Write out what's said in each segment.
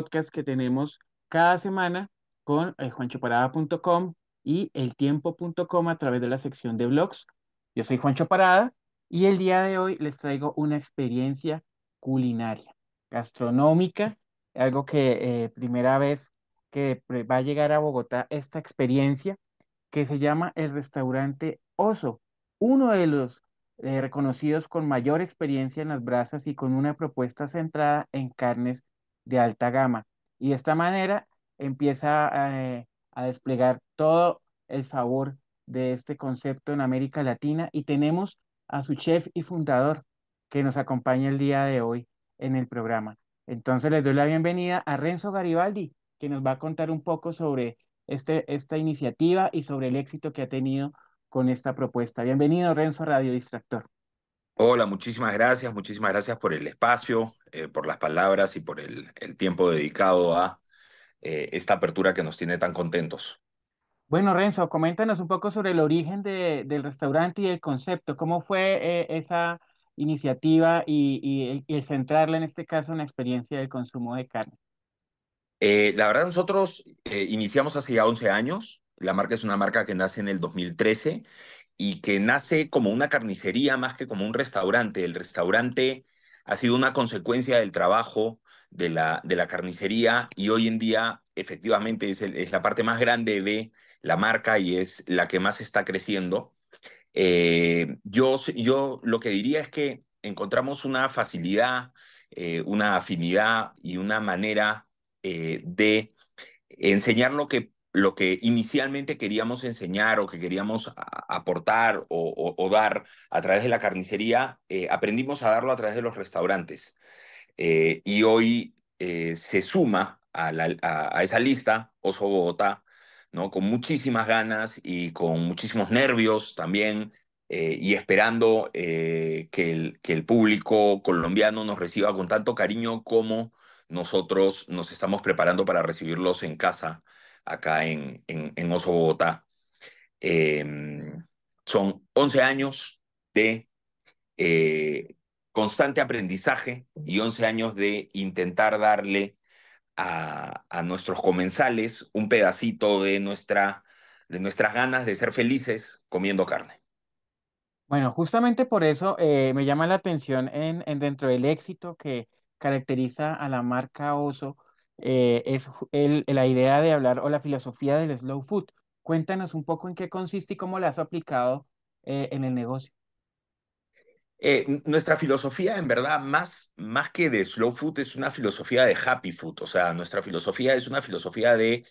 podcast que tenemos cada semana con eh, juanchoparada.com y eltiempo.com a través de la sección de blogs. Yo soy Juancho Parada y el día de hoy les traigo una experiencia culinaria, gastronómica, algo que eh, primera vez que va a llegar a Bogotá esta experiencia que se llama el restaurante Oso, uno de los eh, reconocidos con mayor experiencia en las brasas y con una propuesta centrada en carnes de alta gama. Y de esta manera empieza eh, a, desplegar todo el sabor de este concepto en América Latina y tenemos a su chef y fundador que nos acompaña el día de hoy en el programa. Entonces les doy la bienvenida a Renzo Garibaldi, que nos va a contar un poco sobre este, esta iniciativa y sobre el éxito que ha tenido con esta propuesta. Bienvenido, Renzo Radio Distractor. Hola, muchísimas gracias, muchísimas gracias por el espacio, eh, por las palabras y por el, tiempo dedicado a eh, esta apertura que nos tiene tan contentos. Bueno, Renzo, coméntanos un poco sobre el origen del restaurante y el concepto. ¿Cómo fue eh, esa iniciativa y, el, y, el, centrarla en este caso en la experiencia del consumo de carne? la verdad, nosotros iniciamos hace ya 11 años. La marca es una marca que nace en el 2013 y que nace como una carnicería más que como un restaurante. El restaurante ha sido una consecuencia del trabajo de la, de la carnicería y hoy en día efectivamente es, la parte más grande de la marca y es la que más está creciendo. Eh, yo, yo lo que diría es que encontramos una facilidad, eh, una afinidad y una manera eh, de enseñar lo que lo que inicialmente queríamos enseñar o que queríamos aportar o, dar a través de la carnicería, eh, aprendimos a darlo a través de los restaurantes. Eh, y hoy eh, se suma a, esa lista Oso Bogotá, ¿no? con muchísimas ganas y con muchísimos nervios también, y esperando que el público colombiano nos reciba con tanto cariño como nosotros nos estamos preparando para recibirlos en casa acá en, en, Oso Bogotá. Em, son 11 años de eh, constante aprendizaje y 11 años de intentar darle a, nuestros comensales un pedacito de, nuestra, de nuestras ganas de ser felices comiendo carne. Bueno, justamente por eso eh, me llama la atención en, en dentro del éxito que caracteriza a la marca Oso, eh, es la idea de hablar o la filosofía del slow food. Cuéntanos un poco en qué consiste y cómo la has aplicado eh, en el negocio. Eh, nuestra filosofía, en verdad, más, más que de slow food, es una filosofía de happy food. O sea, nuestra filosofía es una filosofía de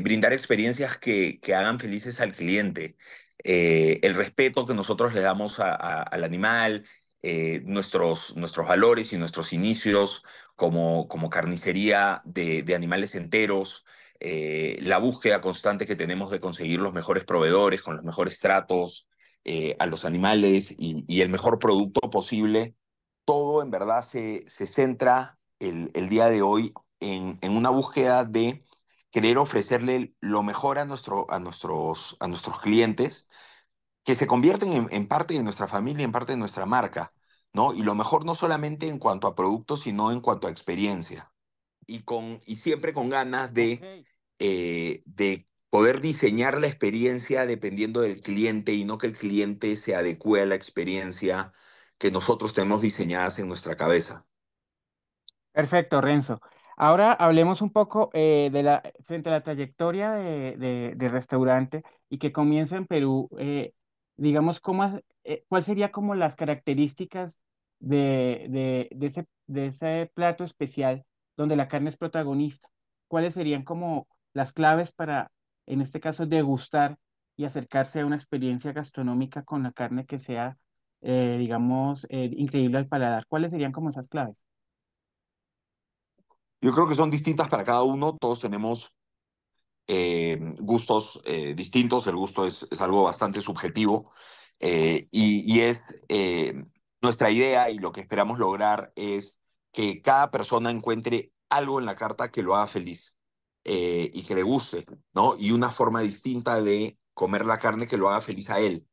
brindar experiencias que, que hagan felices al cliente. el respeto que nosotros le damos al animal, eh, nuestros, nuestros valores y nuestros inicios como, como carnicería de, animales enteros, eh, la búsqueda constante que tenemos de conseguir los mejores proveedores con los mejores tratos eh, a los animales y, el mejor producto posible, todo en verdad se, centra el, día de hoy en, una búsqueda de querer ofrecerle lo mejor a, nuestro, a, nuestros, a nuestros clientes que se convierten en, parte de nuestra familia, en parte de nuestra marca, ¿no? Y lo mejor no solamente en cuanto a productos, sino en cuanto a experiencia. Y, con, y siempre con ganas de, eh, de poder diseñar la experiencia dependiendo del cliente y no que el cliente se adecue a la experiencia que nosotros tenemos diseñadas en nuestra cabeza. Perfecto, Renzo. Ahora hablemos un poco eh, de la, frente a la trayectoria de, restaurante y que comienza en Perú. Eh, digamos, cómo, serían eh, cuál sería como las características de, ese, de ese plato especial donde la carne es protagonista. ¿Cuáles serían como las claves para, en este caso, degustar y acercarse a una experiencia gastronómica con la carne que sea, eh, digamos, eh, increíble al paladar? ¿Cuáles serían como esas claves? Yo creo que son distintas para cada uno, todos tenemos eh, gustos eh, distintos, el gusto es, algo bastante subjetivo eh, y, es nuestra idea y lo que esperamos lograr es que cada persona encuentre algo en la carta que lo haga feliz y que le guste, ¿no? Y una forma distinta de comer la carne que lo haga feliz a él.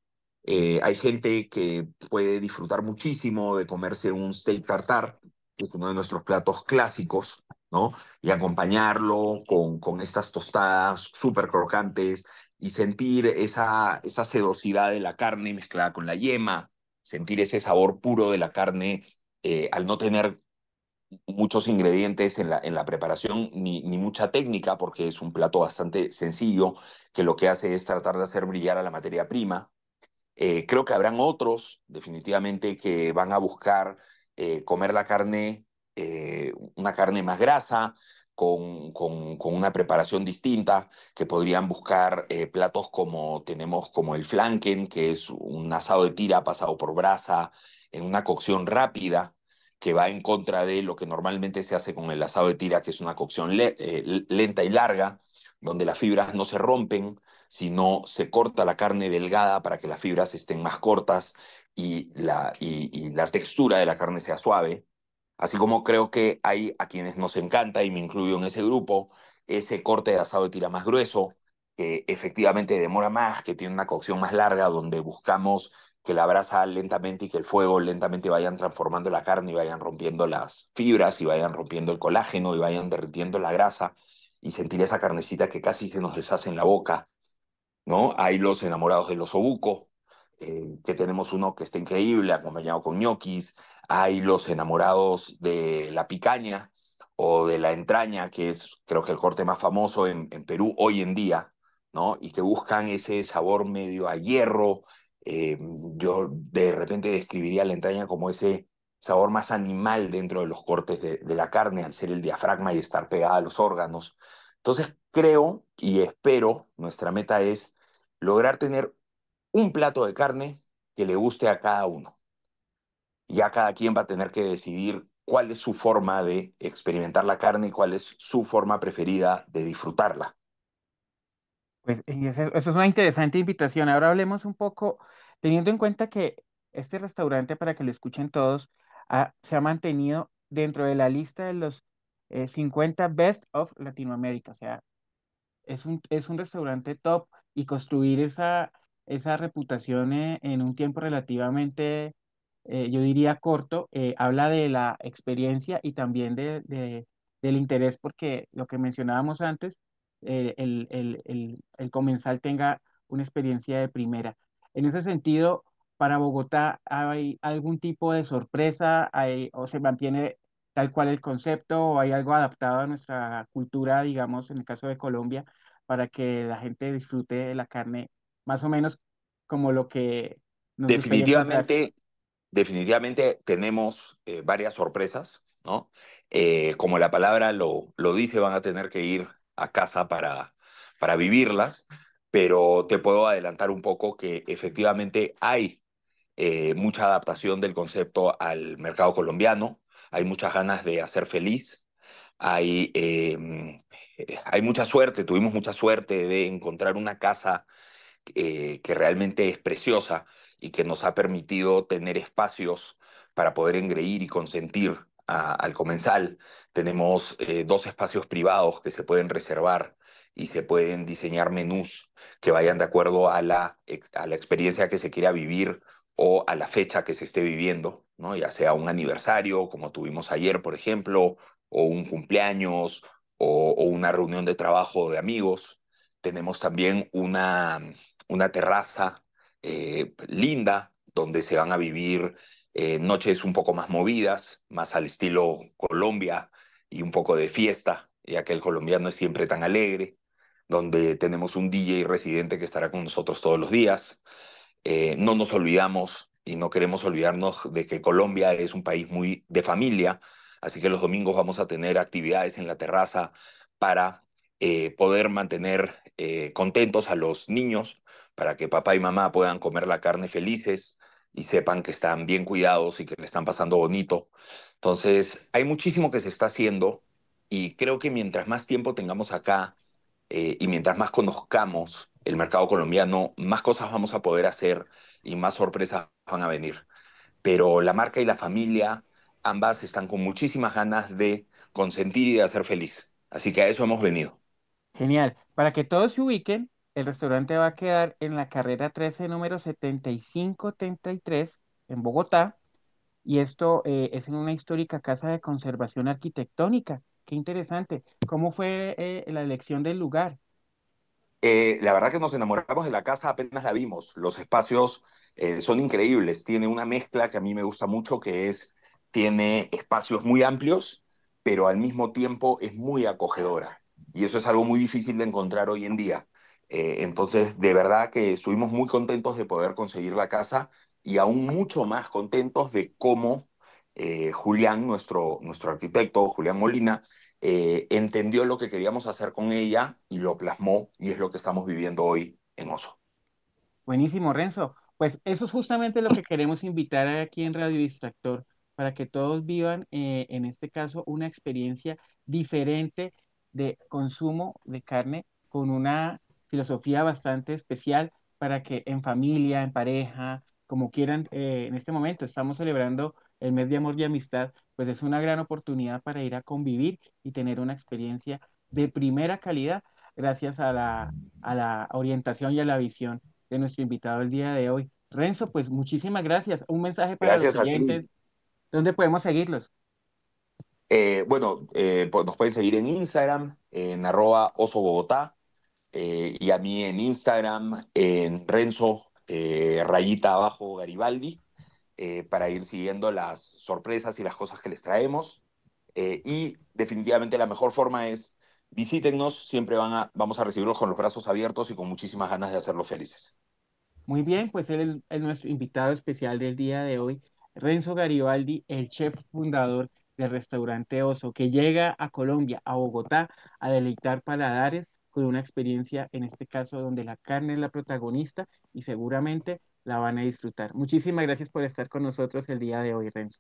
hay gente que puede disfrutar muchísimo de comerse un steak tartar, que es uno de nuestros platos clásicos, y acompañarlo con, con estas tostadas súper crocantes y sentir esa, esa sedosidad de la carne mezclada con la yema, sentir ese sabor puro de la carne eh, al no tener muchos ingredientes en la, en la preparación ni, ni mucha técnica, porque es un plato bastante sencillo que lo que hace es tratar de hacer brillar a la materia prima. Eh, creo que habrán otros, definitivamente, que van a buscar eh, comer la carne eh, una carne más grasa, con, con, una preparación distinta, que podrían buscar eh, platos como tenemos como el flanken, que es un asado de tira pasado por brasa, en una cocción rápida, que va en contra de lo que normalmente se hace con el asado de tira, que es una cocción eh, lenta y larga, donde las fibras no se rompen, sino se corta la carne delgada para que las fibras estén más cortas y la, y la textura de la carne sea suave. Así como creo que hay a quienes nos encanta, y me incluyo en ese grupo, ese corte de asado de tira más grueso, que efectivamente demora más, que tiene una cocción más larga, donde buscamos que la brasa lentamente y que el fuego lentamente vayan transformando la carne y vayan rompiendo las fibras y vayan rompiendo el colágeno y vayan derritiendo la grasa y sentir esa carnecita que casi se nos deshace en la boca. ¿no? Hay los enamorados del osobuco, eh, que tenemos uno que está increíble, acompañado con ñoquis, hay los enamorados de la picaña o de la entraña, que es creo que el corte más famoso en, Perú hoy en día, ¿no? Y que buscan ese sabor medio a hierro. Eh, yo de repente describiría la entraña como ese sabor más animal dentro de los cortes de, de la carne, al ser el diafragma y estar pegada a los órganos. Entonces creo y espero, nuestra meta es lograr tener un plato de carne que le guste a cada uno. Ya cada quien va a tener que decidir cuál es su forma de experimentar la carne y cuál es su forma preferida de disfrutarla. Pues eso es una interesante invitación. Ahora hablemos un poco, teniendo en cuenta que este restaurante, para que lo escuchen todos, se ha mantenido dentro de la lista de los 50 eh, Best of Latinoamérica. O sea, es un, es un restaurante top y construir esa, esa reputación eh, en un tiempo relativamente, eh, yo diría, corto, eh, habla de la experiencia y también de, de, del interés, porque lo que mencionábamos antes, el, el, el, el comensal tenga una experiencia de primera. En ese sentido, para Bogotá hay algún tipo de sorpresa o se mantiene tal cual el concepto o hay algo adaptado a nuestra cultura, digamos, en el caso de Colombia, para que la gente disfrute de la carne más o menos como lo que definitivamente, definitivamente tenemos eh, varias sorpresas, ¿no? Eh, como la palabra lo, lo dice, van a tener que ir a casa para, para vivirlas, pero te puedo adelantar un poco que efectivamente hay eh, mucha adaptación del concepto al mercado colombiano, hay muchas ganas de hacer feliz, hay, em, hay mucha suerte, tuvimos mucha suerte de encontrar una casa eh, que realmente es preciosa y que nos ha permitido tener espacios para poder engreír y consentir al comensal. Tenemos eh, dos espacios privados que se pueden reservar y se pueden diseñar menús que vayan de acuerdo a la, experiencia que se quiera vivir o a la fecha que se esté viviendo, ¿no? ya sea un aniversario, como tuvimos ayer, por ejemplo, o un cumpleaños, o una reunión de trabajo de amigos. Tenemos también una, una terraza eh, linda donde se van a vivir eh, noches un poco más movidas, más al estilo Colombia y un poco de fiesta, ya que el colombiano es siempre tan alegre, donde tenemos un DJ residente que estará con nosotros todos los días. Eh, no nos olvidamos y no queremos olvidarnos de que Colombia es un país muy de familia, así que los domingos vamos a tener actividades en la terraza para eh, poder mantener eh, contentos a los niños para que papá y mamá puedan comer la carne felices y sepan que están bien cuidados y que le están pasando bonito. Entonces, hay muchísimo que se está haciendo y creo que mientras más tiempo tengamos acá eh, y mientras más conozcamos el mercado colombiano, más cosas vamos a poder hacer y más sorpresas van a venir. Pero la marca y la familia, ambas están con muchísimas ganas de consentir y de hacer feliz. Así que a eso hemos venido. Genial. Para que todos se ubiquen, el restaurante va a quedar en la carrera 13, número 7533, en Bogotá. Y esto eh, es en una histórica casa de conservación arquitectónica. Qué interesante. ¿Cómo fue eh, la elección del lugar? Eh, la verdad que nos enamoramos de la casa apenas la vimos. Los espacios son increíbles. Tiene una mezcla que a mí me gusta mucho, que es, tiene espacios muy amplios, pero al mismo tiempo es muy acogedora y eso es algo muy difícil de encontrar hoy en día. Eh, entonces, de verdad que estuvimos muy contentos de poder conseguir la casa y aún mucho más contentos de cómo eh, Julián, nuestro, nuestro arquitecto, Julián Molina, eh, entendió lo que queríamos hacer con ella y lo plasmó y es lo que estamos viviendo hoy en Oso. Buenísimo, Renzo. Pues eso es justamente lo que queremos invitar aquí en Radio Distractor, para que todos vivan, en este caso, una experiencia diferente de consumo de carne con una filosofía bastante especial para que en familia, en pareja, como quieran, eh, en este momento estamos celebrando el mes de amor y amistad, pues es una gran oportunidad para ir a convivir y tener una experiencia de primera calidad gracias a la, a la orientación y a la visión de nuestro invitado el día de hoy. Renzo, pues muchísimas gracias. Un mensaje para los oyentes. ¿Dónde podemos seguirlos? Eh, bueno, pues nos pueden seguir en Instagram, en arroba oso Bogotá, eh, y a mí en Instagram, en Renzo, rayita abajo Garibaldi, para ir siguiendo las sorpresas y las cosas que les traemos. y definitivamente la mejor forma es visítennos siempre van a, vamos a recibirlos con los brazos abiertos y con muchísimas ganas de hacerlos felices. Muy bien, pues él es nuestro invitado especial del día de hoy, Renzo Garibaldi, el chef fundador del restaurante Oso, que llega a Colombia, a Bogotá, a deleitar paladares con una experiencia, en este caso, donde la carne es la protagonista y seguramente la van a disfrutar. Muchísimas gracias por estar con nosotros el día de hoy, Renzo.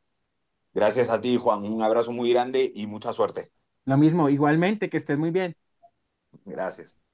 Gracias a ti, Juan. Un abrazo muy grande y mucha suerte. Lo mismo, igualmente, que estés muy bien. Gracias.